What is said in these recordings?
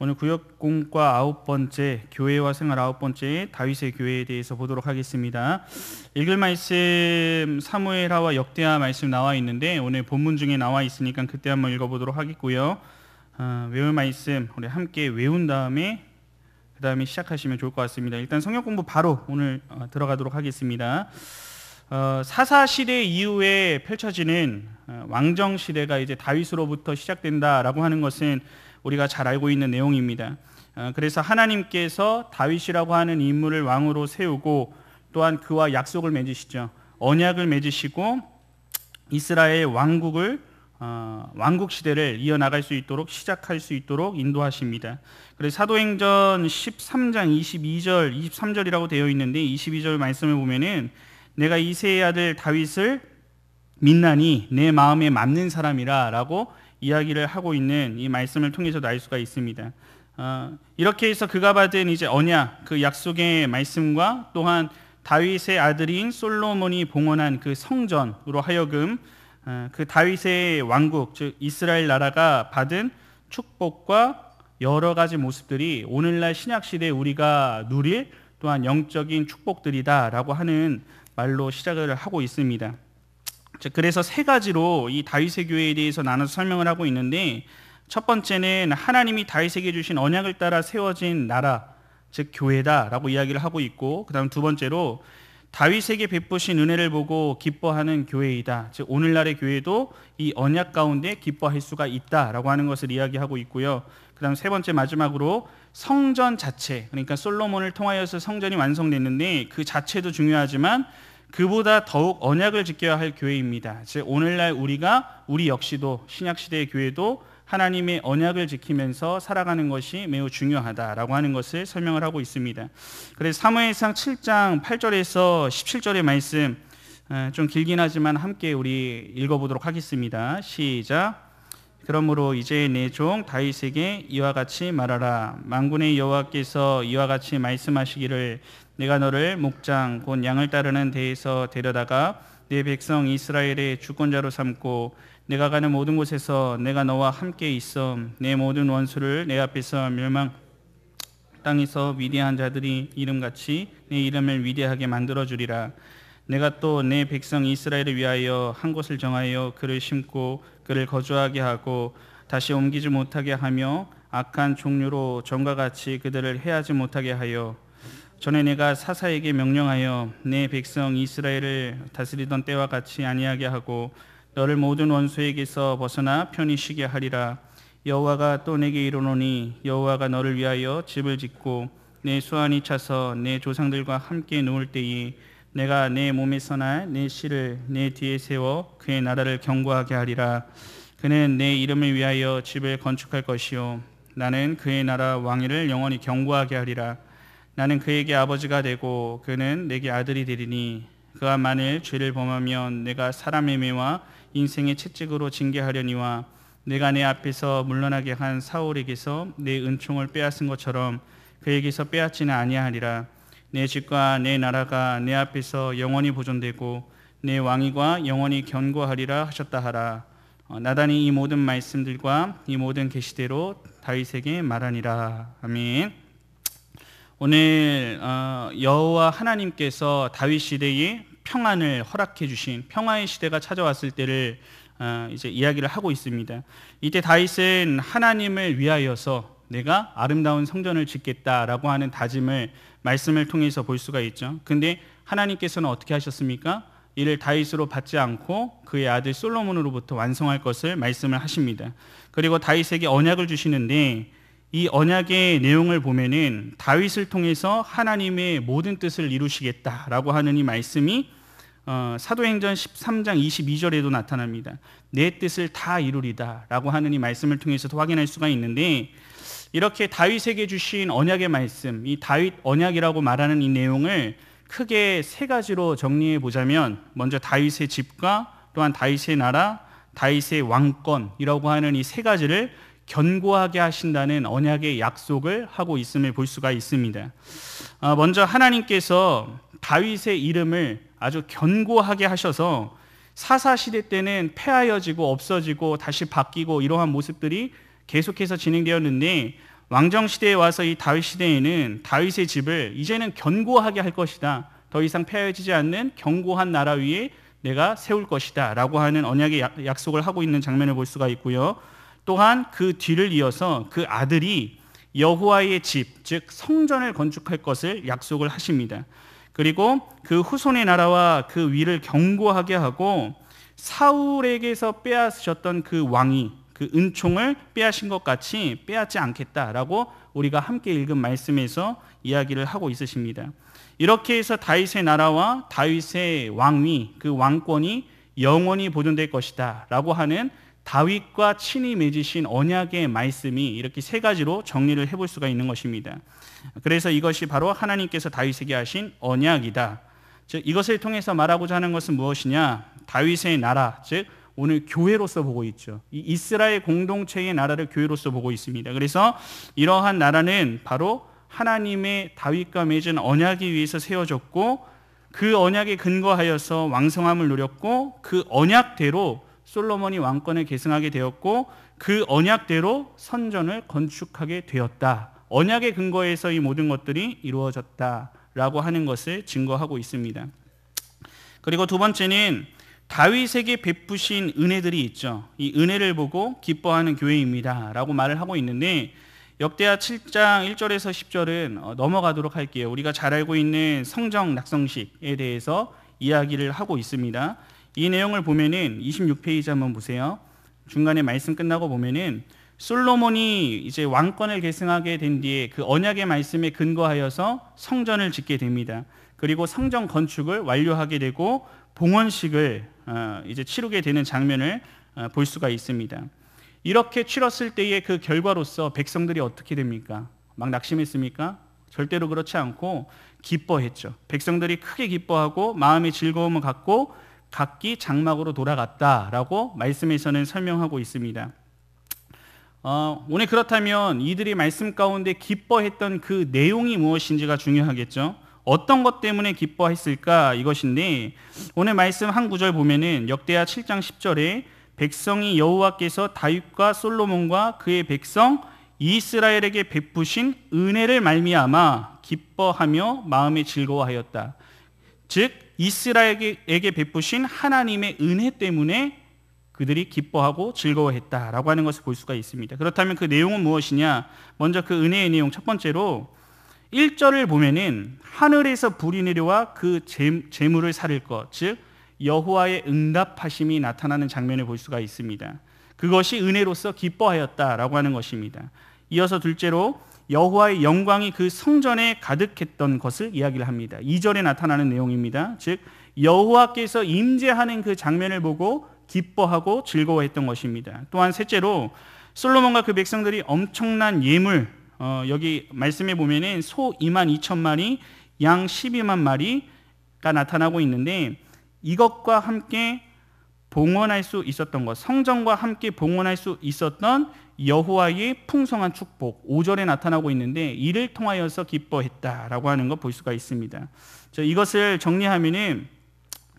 오늘 구역공과 아홉 번째 교회와 생활 아홉 번째 다윗의 교회에 대해서 보도록 하겠습니다. 읽을 말씀 사무엘하와 역대하 말씀 나와 있는데 오늘 본문 중에 나와 있으니까 그때 한번 읽어보도록 하겠고요. 어, 외울 말씀 우리 함께 외운 다음에 그 다음에 시작하시면 좋을 것 같습니다. 일단 성역 공부 바로 오늘 어, 들어가도록 하겠습니다. 어, 사사 시대 이후에 펼쳐지는 어, 왕정 시대가 이제 다윗으로부터 시작된다라고 하는 것은 우리가 잘 알고 있는 내용입니다. 어, 그래서 하나님께서 다윗이라고 하는 인물을 왕으로 세우고 또한 그와 약속을 맺으시죠. 언약을 맺으시고 이스라엘 왕국을 어, 왕국 시대를 이어나갈 수 있도록 시작할 수 있도록 인도하십니다. 그래서 사도행전 13장 22절, 23절이라고 되어 있는데 22절 말씀을 보면은 내가 이세의 아들 다윗을 믿나니 내 마음에 맞는 사람이라라고 이야기를 하고 있는 이 말씀을 통해서도 알 수가 있습니다. 어, 이렇게 해서 그가 받은 이제 언약 그 약속의 말씀과 또한 다윗의 아들인 솔로몬이 봉헌한 그 성전으로 하여금 어, 그 다윗의 왕국 즉 이스라엘 나라가 받은 축복과 여러 가지 모습들이 오늘날 신약 시대 우리가 누릴 또한 영적인 축복들이다라고 하는 말로 시작을 하고 있습니다. 그래서 세 가지로 이 다윗의 교회에 대해서 나눠서 설명을 하고 있는데 첫 번째는 하나님이 다윗에게 주신 언약을 따라 세워진 나라 즉 교회다라고 이야기를 하고 있고 그다음 두 번째로 다윗에게 베푸신 은혜를 보고 기뻐하는 교회이다. 즉 오늘날의 교회도 이 언약 가운데 기뻐할 수가 있다라고 하는 것을 이야기하고 있고요. 그다음 세 번째 마지막으로 성전 자체 그러니까 솔로몬을 통하여서 성전이 완성됐는데 그 자체도 중요하지만 그보다 더욱 언약을 지켜야 할 교회입니다. 즉 오늘날 우리가 우리 역시도 신약 시대의 교회도 하나님의 언약을 지키면서 살아가는 것이 매우 중요하다라고 하는 것을 설명을 하고 있습니다. 그래서 사무엘상 7장 8절에서 17절의 말씀 어, 좀 길긴 하지만 함께 우리 읽어보도록 하겠습니다. 시작. 그러므로 이제 내 종 다윗에게 이와 같이 말하라 만군의 여호와께서 이와 같이 말씀하시기를 내가 너를 목장 곧 양을 따르는 데에서 데려다가 내 백성 이스라엘의 주권자로 삼고 내가 가는 모든 곳에서 내가 너와 함께 있어 내 모든 원수를 내 앞에서 멸망 땅에서 위대한 자들이 이름같이 내 이름을 위대하게 만들어 주리라 내가 또 내 백성 이스라엘을 위하여 한 곳을 정하여 그를 심고 그를 거주하게 하고 다시 옮기지 못하게 하며 악한 종류로 전과 같이 그들을 해하지 못하게 하여 전에 내가 사사에게 명령하여 내 백성 이스라엘을 다스리던 때와 같이 아니하게 하고 너를 모든 원수에게서 벗어나 편히 쉬게 하리라 여호와가 또 내게 이르노니 여호와가 너를 위하여 집을 짓고 내 수완이 차서 내 조상들과 함께 누울 때에 내가 내 몸에서 나내 씨를 내 뒤에 세워 그의 나라를 견고하게 하리라 그는 내 이름을 위하여 집을 건축할 것이요 나는 그의 나라 왕위를 영원히 견고하게 하리라 나는 그에게 아버지가 되고 그는 내게 아들이 되리니 그가 만일 죄를 범하면 내가 사람의 매와 인생의 채찍으로 징계하려니와 내가 내 앞에서 물러나게 한 사울에게서 내 은총을 빼앗은 것처럼 그에게서 빼앗지는 아니하리라 내 집과 내 나라가 내 앞에서 영원히 보존되고 내 왕위가 영원히 견고하리라 하셨다 하라 어, 나단이 이 모든 말씀들과 이 모든 계시대로 다윗에게 말하니라 아멘 오늘 어, 여호와 하나님께서 다윗 시대에 평안을 허락해 주신 평화의 시대가 찾아왔을 때를 어, 이제 이야기를 하고 있습니다. 이때 다윗은 하나님을 위하여서 내가 아름다운 성전을 짓겠다라고 하는 다짐을 말씀을 통해서 볼 수가 있죠. 근데 하나님께서는 어떻게 하셨습니까? 이를 다윗으로 받지 않고 그의 아들 솔로몬으로부터 완성할 것을 말씀을 하십니다. 그리고 다윗에게 언약을 주시는데 이 언약의 내용을 보면은 다윗을 통해서 하나님의 모든 뜻을 이루시겠다라고 하는 이 말씀이 어, 사도행전 13장 22절에도 나타납니다. 내 뜻을 다 이루리다라고 하는 이 말씀을 통해서도 확인할 수가 있는데 이렇게 다윗에게 주신 언약의 말씀, 이 다윗 언약이라고 말하는 이 내용을 크게 세 가지로 정리해 보자면 먼저 다윗의 집과 또한 다윗의 나라, 다윗의 왕권이라고 하는 이 세 가지를 견고하게 하신다는 언약의 약속을 하고 있음을 볼 수가 있습니다. 아, 먼저 하나님께서 다윗의 이름을 아주 견고하게 하셔서 사사 시대 때는 패하여지고 없어지고 다시 바뀌고 이러한 모습들이 계속해서 진행되었는데 왕정 시대에 와서 이 다윗 시대에는 다윗의 집을 이제는 견고하게 할 것이다. 더 이상 패해지지 않는 견고한 나라 위에 내가 세울 것이다. 라고 하는 언약의 약속을 하고 있는 장면을 볼 수가 있고요. 또한 그 뒤를 이어서 그 아들이 여호와의 집, 즉 성전을 건축할 것을 약속을 하십니다. 그리고 그 후손의 나라와 그 위를 견고하게 하고 사울에게서 빼앗으셨던 그 왕이 그 은총을 빼앗은 것 같이 빼앗지 않겠다라고 우리가 함께 읽은 말씀에서 이야기를 하고 있으십니다. 이렇게 해서 다윗의 나라와 다윗의 왕위, 그 왕권이 영원히 보존될 것이다라고 하는 다윗과 친히 맺으신 언약의 말씀이 이렇게 세 가지로 정리를 해볼 수가 있는 것입니다. 그래서 이것이 바로 하나님께서 다윗에게 하신 언약이다. 즉 이것을 통해서 말하고자 하는 것은 무엇이냐? 다윗의 나라, 즉 오늘 교회로서 보고 있죠. 이스라엘 공동체의 나라를 교회로서 보고 있습니다. 그래서 이러한 나라는 바로 하나님의 다윗과 맺은 언약에 위해서 세워졌고 그 언약에 근거하여서 왕성함을 누렸고 그 언약대로 솔로몬이 왕권에 계승하게 되었고 그 언약대로 선전을 건축하게 되었다. 언약의 근거에서 이 모든 것들이 이루어졌다라고 하는 것을 증거하고 있습니다. 그리고 두 번째는 다윗에게 베푸신 은혜들이 있죠. 이 은혜를 보고 기뻐하는 교회입니다라고 말을 하고 있는데 역대하 7장 1절에서 10절은 어, 넘어가도록 할게요. 우리가 잘 알고 있는 성정 낙성식에 대해서 이야기를 하고 있습니다. 이 내용을 보면은 26페이지 한번 보세요. 중간에 말씀 끝나고 보면은 솔로몬이 이제 왕권을 계승하게 된 뒤에 그 언약의 말씀에 근거하여서 성전을 짓게 됩니다. 그리고 성전 건축을 완료하게 되고 봉헌식을 어, 이제 치르게 되는 장면을 어, 볼 수가 있습니다. 이렇게 치렀을 때의 그 결과로서 백성들이 어떻게 됩니까? 막 낙심했습니까? 절대로 그렇지 않고 기뻐했죠. 백성들이 크게 기뻐하고 마음의 즐거움을 갖고 각기 장막으로 돌아갔다라고 말씀에서는 설명하고 있습니다. 어, 오늘 그렇다면 이들이 말씀 가운데 기뻐했던 그 내용이 무엇인지가 중요하겠죠. 어떤 것 때문에 기뻐했을까 이것인데 오늘 말씀 한 구절 보면은 역대하 7장 10절에 백성이 여호와께서 다윗과 솔로몬과 그의 백성 이스라엘에게 베푸신 은혜를 말미암아 기뻐하며 마음에 즐거워하였다. 즉 이스라엘에게 베푸신 하나님의 은혜 때문에 그들이 기뻐하고 즐거워했다라고 하는 것을 볼 수가 있습니다. 그렇다면 그 내용은 무엇이냐? 먼저 그 은혜의 내용 첫 번째로 1절을 보면은 하늘에서 불이 내려와 그 재물을 사를 것, 즉 여호와의 응답하심이 나타나는 장면을 볼 수가 있습니다. 그것이 은혜로서 기뻐하였다라고 하는 것입니다. 이어서 둘째로 여호와의 영광이 그 성전에 가득했던 것을 이야기를 합니다. 2절에 나타나는 내용입니다. 즉 여호와께서 임재하는 그 장면을 보고 기뻐하고 즐거워했던 것입니다. 또한 셋째로 솔로몬과 그 백성들이 엄청난 예물 어, 여기 말씀해 보면은 소 2만 2천 마리, 양 12만 마리가 나타나고 있는데 이것과 함께 봉헌할 수 있었던 것, 성전과 함께 봉헌할 수 있었던 여호와의 풍성한 축복 5절에 나타나고 있는데 이를 통하여서 기뻐했다라고 하는 거볼 수가 있습니다. 저 이것을 정리하면은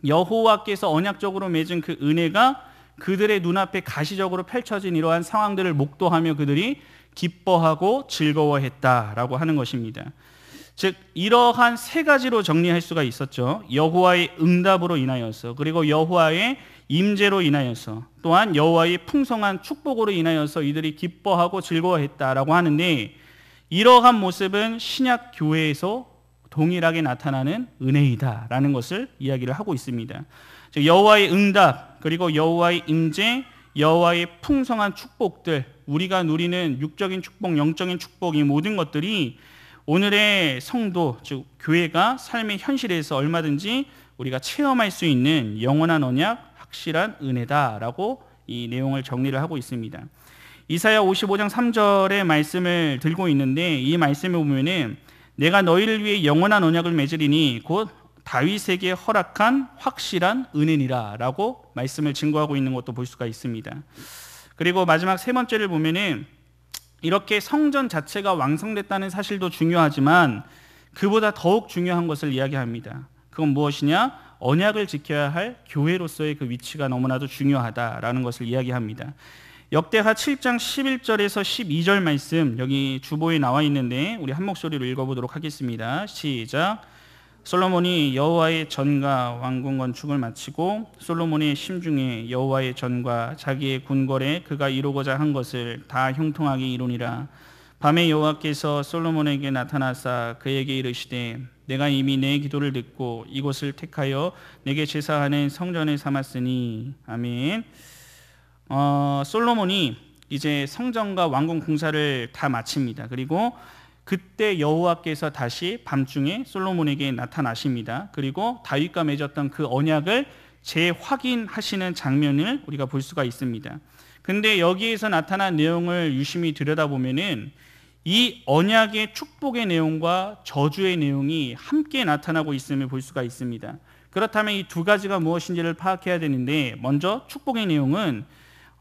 여호와께서 언약적으로 맺은 그 은혜가 그들의 눈앞에 가시적으로 펼쳐진 이러한 상황들을 목도하며 그들이 기뻐하고 즐거워했다라고 하는 것입니다. 즉 이러한 세 가지로 정리할 수가 있었죠. 여호와의 응답으로 인하여서 그리고 여호와의 임재로 인하여서 또한 여호와의 풍성한 축복으로 인하여서 이들이 기뻐하고 즐거워했다라고 하는데 이러한 모습은 신약 교회에서 동일하게 나타나는 은혜이다라는 것을 이야기를 하고 있습니다. 즉 여호와의 응답 그리고 여호와의 임재, 여호와의 풍성한 축복들 우리가 누리는 육적인 축복, 영적인 축복 이 모든 것들이 오늘의 성도 즉 교회가 삶의 현실에서 얼마든지 우리가 체험할 수 있는 영원한 언약 확실한 은혜다라고 이 내용을 정리를 하고 있습니다. 이사야 55장 3절의 말씀을 들고 있는데 이 말씀에 보면은 내가 너희를 위해 영원한 언약을 맺으리니 곧 다윗에게 허락한 확실한 은혜니라라고 말씀을 증거하고 있는 것도 볼 수가 있습니다. 그리고 마지막 세 번째를 보면은 이렇게 성전 자체가 완성됐다는 사실도 중요하지만 그보다 더욱 중요한 것을 이야기합니다. 그건 무엇이냐? 언약을 지켜야 할 교회로서의 그 위치가 너무나도 중요하다라는 것을 이야기합니다. 역대하 7장 11절에서 12절 말씀 여기 주보에 나와 있는데 우리 한 목소리로 읽어보도록 하겠습니다. 시작. 솔로몬이 여호와의 전과 왕궁 건축을 마치고 솔로몬의 심중에 여호와의 전과 자기의 군궐에 그가 이루고자 한 것을 다 형통하게 이루니라. 밤에 여호와께서 솔로몬에게 나타나사 그에게 이르시되 내가 이미 내 기도를 듣고 이곳을 택하여 내게 제사하는 성전을 삼았으니 아멘. 어, 솔로몬이 이제 성전과 왕궁 공사를 다 마칩니다. 그리고 그때 여호와께서 다시 밤중에 솔로몬에게 나타나십니다. 그리고 다윗과 맺었던 그 언약을 재확인하시는 장면을 우리가 볼 수가 있습니다. 근데 여기에서 나타난 내용을 유심히 들여다보면은 이 언약의 축복의 내용과 저주의 내용이 함께 나타나고 있음을 볼 수가 있습니다. 그렇다면 이 두 가지가 무엇인지를 파악해야 되는데 먼저 축복의 내용은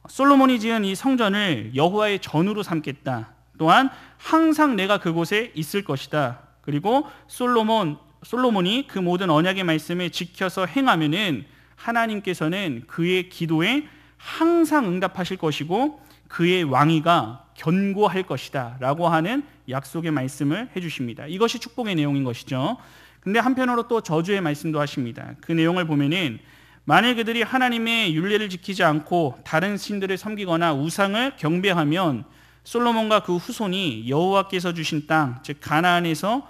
솔로몬이 지은 이 성전을 여호와의 전으로 삼겠다. 또한 항상 내가 그곳에 있을 것이다. 그리고 솔로몬 솔로몬이 그 모든 언약의 말씀을 지켜서 행하면은 하나님께서는 그의 기도에 항상 응답하실 것이고 그의 왕위가 견고할 것이다 라고 하는 약속의 말씀을 해주십니다. 이것이 축복의 내용인 것이죠. 근데 한편으로 또 저주의 말씀도 하십니다. 그 내용을 보면은 만일 그들이 하나님의 윤례를 지키지 않고 다른 신들을 섬기거나 우상을 경배하면 솔로몬과 그 후손이 여호와께서 주신 땅, 즉 가나안에서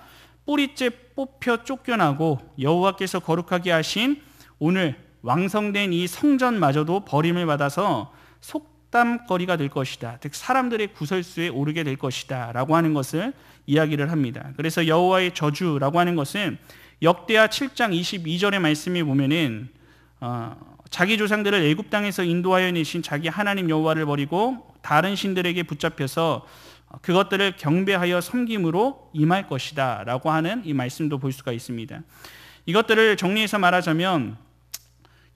뿌리째 뽑혀 쫓겨나고 여호와께서 거룩하게 하신 오늘 왕성된 이 성전마저도 버림을 받아서 속 헛거리가될 것이다. 즉 사람들의 구설수에 오르게 될 것이다라고 하는 것을 이야기를 합니다. 그래서 여호와의 저주라고 하는 것은 역대하 7장 22절의 말씀에 보면은 어, 자기 조상들을 애굽 땅에서 인도하여 내신 자기 하나님 여호와를 버리고 다른 신들에게 붙잡혀서 그것들을 경배하여 섬김으로 임할 것이다라고 하는 이 말씀도 볼 수가 있습니다. 이것들을 정리해서 말하자면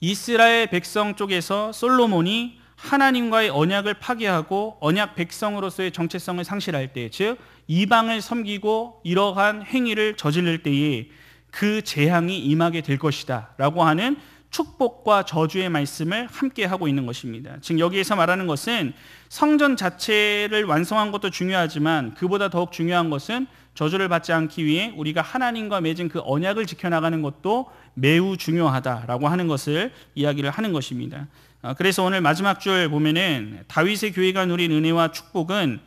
이스라엘 백성 쪽에서 솔로몬이 하나님과의 언약을 파괴하고 언약 백성으로서의 정체성을 상실할 때, 즉 이방을 섬기고 이러한 행위를 저지를 때에 그 재앙이 임하게 될 것이다라고 하는 축복과 저주의 말씀을 함께 하고 있는 것입니다. 즉 여기에서 말하는 것은 성전 자체를 완성한 것도 중요하지만 그보다 더욱 중요한 것은 저주를 받지 않기 위해 우리가 하나님과 맺은 그 언약을 지켜나가는 것도 매우 중요하다라고 하는 것을 이야기를 하는 것입니다. 어, 그래서 오늘 마지막 줄 보면은 다윗의 교회가 누린 은혜와 축복은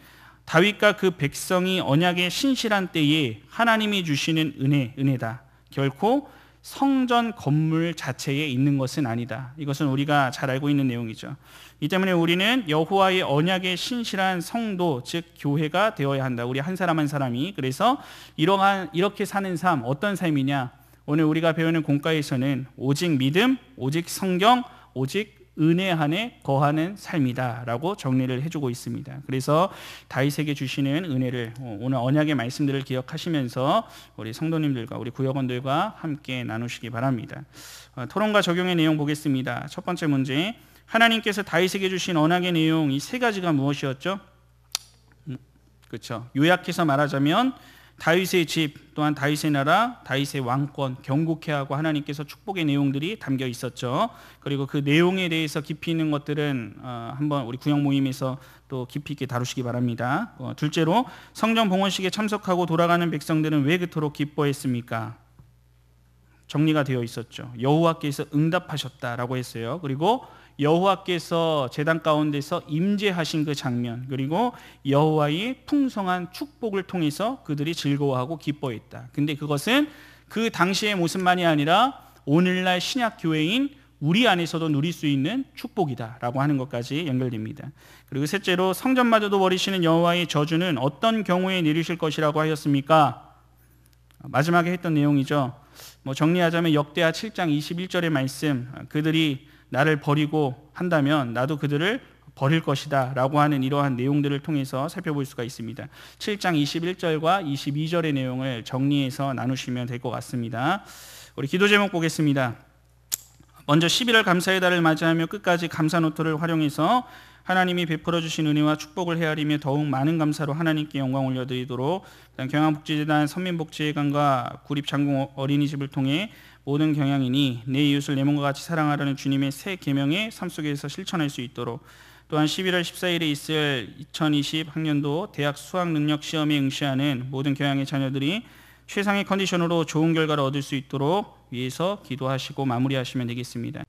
다윗과 그 백성이 언약의 신실한 때에 하나님이 주시는 은혜, 은혜다. 결코 성전 건물 자체에 있는 것은 아니다. 이것은 우리가 잘 알고 있는 내용이죠. 이 때문에 우리는 여호와의 언약의 신실한 성도, 즉 교회가 되어야 한다. 우리 한 사람 한 사람이 그래서 이러한 이렇게 사는 삶 어떤 삶이냐? 오늘 우리가 배우는 공과에서는 오직 믿음, 오직 성경, 오직 은혜 안에 거하는 삶이다라고 정리를 해주고 있습니다. 그래서 다윗에게 주시는 은혜를 어, 오늘 언약의 말씀들을 기억하시면서 우리 성도님들과 우리 구역원들과 함께 나누시기 바랍니다. 어, 토론과 적용의 내용 보겠습니다. 첫 번째 문제 하나님께서 다윗에게 주신 언약의 내용 이 세 가지가 무엇이었죠? 그렇죠. 요약해서 말하자면 다윗의 집 또한 다윗의 나라, 다윗의 왕권 경고케 하고 하나님께서 축복의 내용들이 담겨 있었죠. 그리고 그 내용에 대해서 깊이 있는 것들은 어, 한번 우리 구역 모임에서 또 깊이 있게 다루시기 바랍니다. 어, 둘째로 성전 봉헌식에 참석하고 돌아가는 백성들은 왜 그토록 기뻐했습니까? 정리가 되어 있었죠. 여호와께서 응답하셨다라고 했어요. 그리고 여호와께서 제단 가운데서 임재하신 그 장면 그리고 여호와의 풍성한 축복을 통해서 그들이 즐거워하고 기뻐했다. 근데 그것은 그 당시의 모습만이 아니라 오늘날 신약 교회인 우리 안에서도 누릴 수 있는 축복이다라고 하는 것까지 연결됩니다. 그리고 셋째로 성전마저도 버리시는 여호와의 저주는 어떤 경우에 내리실 것이라고 하였습니까? 마지막에 했던 내용이죠. 뭐 정리하자면 역대하 7장 21절의 말씀 그들이 나를 버리고 한다면 나도 그들을 버릴 것이다 라고 하는 이러한 내용들을 통해서 살펴볼 수가 있습니다. 7장 21절과 22절의 내용을 정리해서 나누시면 될 것 같습니다. 우리 기도 제목 보겠습니다. 먼저 11월 감사의 달을 맞이하며 끝까지 감사 노트를 활용해서 하나님이 베풀어 주신 은혜와 축복을 헤아리며 더욱 많은 감사로 하나님께 영광 올려드리도록 경향복지재단 선민복지회관과 구립장공 어린이집을 통해 모든 경향이니 내 이웃을 내 몸과 같이 사랑하라는 주님의 새 계명의 삶 속에서 실천할 수 있도록 또한 11월 14일에 있을 2020 학년도 대학 수학 능력 시험에 응시하는 모든 경향의 자녀들이 최상의 컨디션으로 좋은 결과를 얻을 수 있도록 위해서 기도하시고 마무리하시면 되겠습니다.